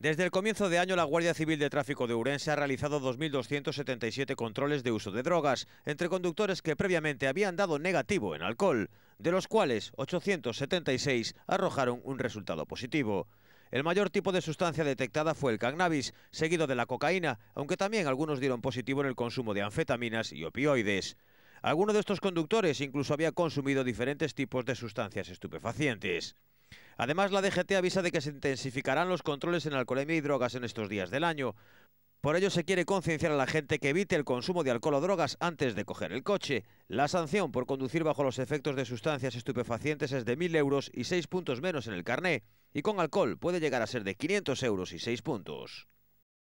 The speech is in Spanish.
Desde el comienzo de año, la Guardia Civil de Tráfico de Urense ha realizado 2.277 controles de uso de drogas entre conductores que previamente habían dado negativo en alcohol, de los cuales 876 arrojaron un resultado positivo. El mayor tipo de sustancia detectada fue el cannabis, seguido de la cocaína, aunque también algunos dieron positivo en el consumo de anfetaminas y opioides. Algunos de estos conductores incluso había consumido diferentes tipos de sustancias estupefacientes. Además, la DGT avisa de que se intensificarán los controles en alcoholemia y drogas en estos días del año. Por ello se quiere concienciar a la gente que evite el consumo de alcohol o drogas antes de coger el coche. La sanción por conducir bajo los efectos de sustancias estupefacientes es de 1.000 euros y 6 puntos menos en el carné. Y con alcohol puede llegar a ser de 500 euros y 6 puntos.